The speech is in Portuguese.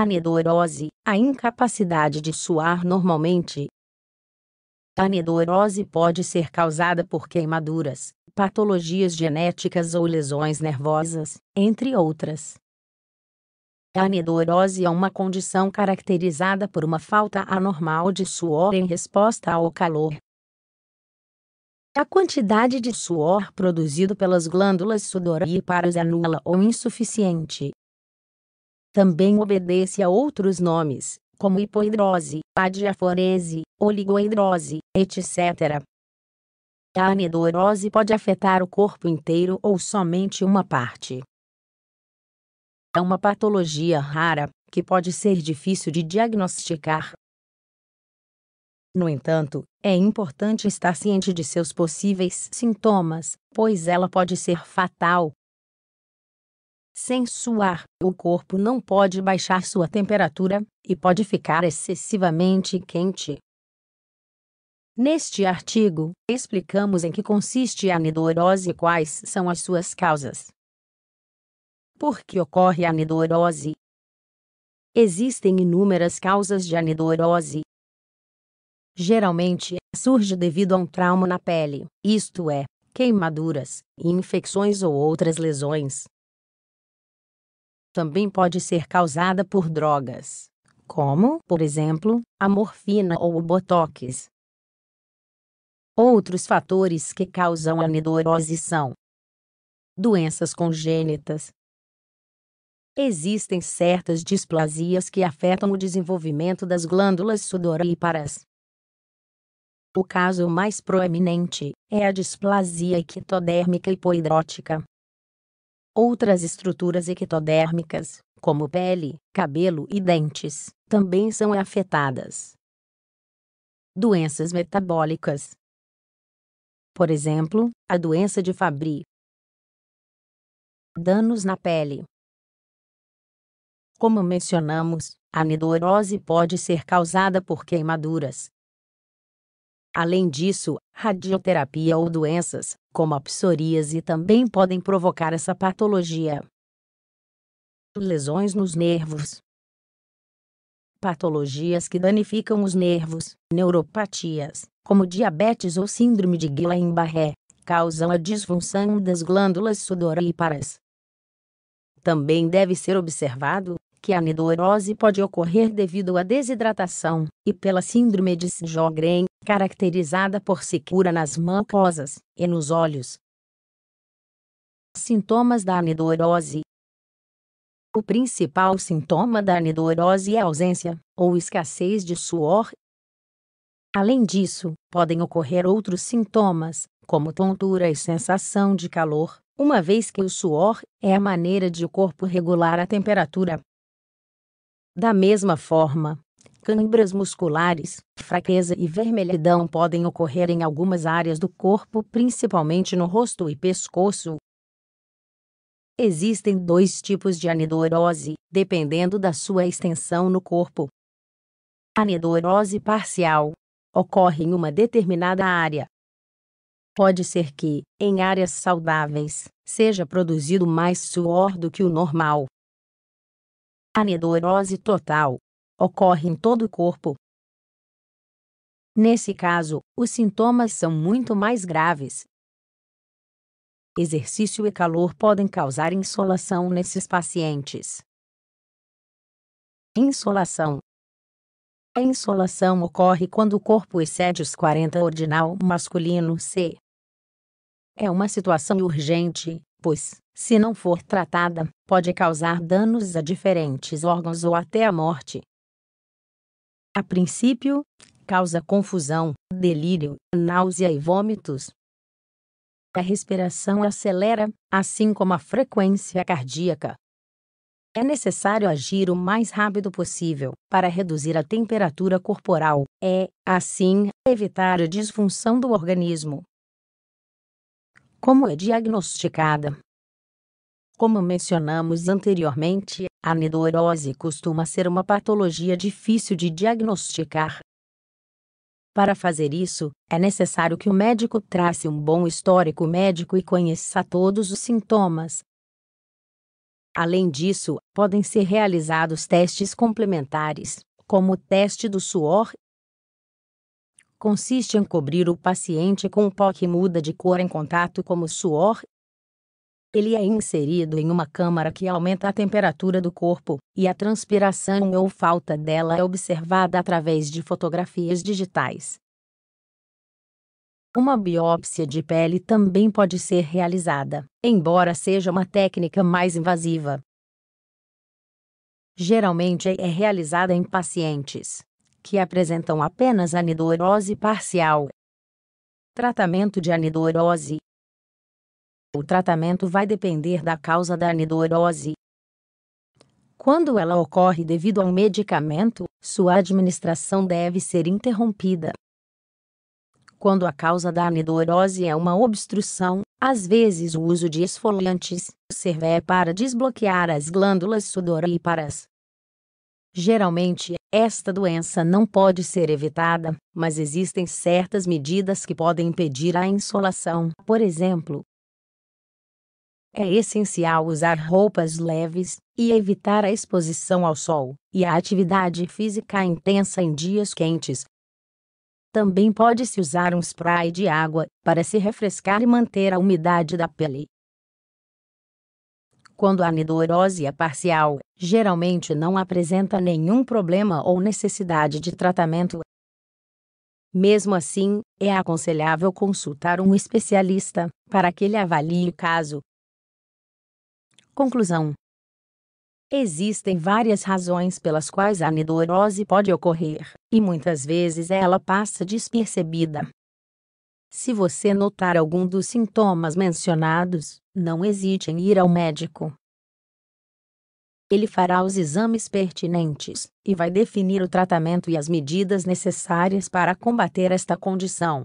Anedorose, a incapacidade de suar normalmente. A anedorose pode ser causada por queimaduras, patologias genéticas ou lesões nervosas, entre outras. A anedorose é uma condição caracterizada por uma falta anormal de suor em resposta ao calor. A quantidade de suor produzido pelas glândulas sudoríparas é nula ou insuficiente, também obedece a outros nomes, como hipoidrose, adiaforese, oligoidrose, etc. A anidorose pode afetar o corpo inteiro ou somente uma parte. É uma patologia rara, que pode ser difícil de diagnosticar. No entanto, é importante estar ciente de seus possíveis sintomas, pois ela pode ser fatal, sem suar, o corpo não pode baixar sua temperatura e pode ficar excessivamente quente. Neste artigo, explicamos em que consiste a anidorose e quais são as suas causas. Por que ocorre a anidorose? Existem inúmeras causas de anidorose. Geralmente, surge devido a um trauma na pele, isto é, queimaduras, infecções ou outras lesões também pode ser causada por drogas, como, por exemplo, a morfina ou o botox. Outros fatores que causam anidorose são doenças congênitas. Existem certas displasias que afetam o desenvolvimento das glândulas sudoríparas. O caso mais proeminente é a displasia ectodérmica hipoidrótica, Outras estruturas ectodérmicas, como pele, cabelo e dentes, também são afetadas. Doenças metabólicas. Por exemplo, a doença de Fabry. Danos na pele. Como mencionamos, a anidorose pode ser causada por queimaduras, Além disso, radioterapia ou doenças, como a psoríase, também podem provocar essa patologia. Lesões nos nervos. Patologias que danificam os nervos, neuropatias, como diabetes ou síndrome de Guillain-Barré, causam a disfunção das glândulas sudoríparas. Também deve ser observado que a anidorose pode ocorrer devido à desidratação, e pela síndrome de Sjögren, caracterizada por secura nas mucosas e nos olhos. Sintomas da anidorose O principal sintoma da anidorose é a ausência ou escassez de suor. Além disso, podem ocorrer outros sintomas, como tontura e sensação de calor, uma vez que o suor é a maneira de o corpo regular a temperatura, da mesma forma, câimbras musculares, fraqueza e vermelhidão podem ocorrer em algumas áreas do corpo, principalmente no rosto e pescoço. Existem dois tipos de anidorose, dependendo da sua extensão no corpo. Anidorose parcial ocorre em uma determinada área. Pode ser que, em áreas saudáveis, seja produzido mais suor do que o normal, Anedorose total. Ocorre em todo o corpo. Nesse caso, os sintomas são muito mais graves. Exercício e calor podem causar insolação nesses pacientes. Insolação a insolação ocorre quando o corpo excede os 40 ordinal masculino C. É uma situação urgente, pois, se não for tratada, pode causar danos a diferentes órgãos ou até a morte. A princípio, causa confusão, delírio, náusea e vômitos. A respiração acelera, assim como a frequência cardíaca. É necessário agir o mais rápido possível para reduzir a temperatura corporal, é, assim, evitar a disfunção do organismo. Como é diagnosticada? Como mencionamos anteriormente, a anidorose costuma ser uma patologia difícil de diagnosticar. Para fazer isso, é necessário que o médico trace um bom histórico médico e conheça todos os sintomas. Além disso, podem ser realizados testes complementares, como o teste do suor. Consiste em cobrir o paciente com pó que muda de cor em contato com o suor ele é inserido em uma câmara que aumenta a temperatura do corpo, e a transpiração ou falta dela é observada através de fotografias digitais. Uma biópsia de pele também pode ser realizada, embora seja uma técnica mais invasiva. Geralmente é realizada em pacientes que apresentam apenas anidorose parcial. Tratamento de anidorose o tratamento vai depender da causa da anidorose. Quando ela ocorre devido a um medicamento, sua administração deve ser interrompida. Quando a causa da anidorose é uma obstrução, às vezes o uso de esfoliantes serve para desbloquear as glândulas sudoríparas. Geralmente, esta doença não pode ser evitada, mas existem certas medidas que podem impedir a insolação, por exemplo, é essencial usar roupas leves e evitar a exposição ao sol e a atividade física intensa em dias quentes. Também pode-se usar um spray de água para se refrescar e manter a umidade da pele. Quando a anidorose é parcial, geralmente não apresenta nenhum problema ou necessidade de tratamento. Mesmo assim, é aconselhável consultar um especialista para que ele avalie o caso Conclusão: Existem várias razões pelas quais a anidorose pode ocorrer, e muitas vezes ela passa despercebida. Se você notar algum dos sintomas mencionados, não hesite em ir ao médico. Ele fará os exames pertinentes e vai definir o tratamento e as medidas necessárias para combater esta condição.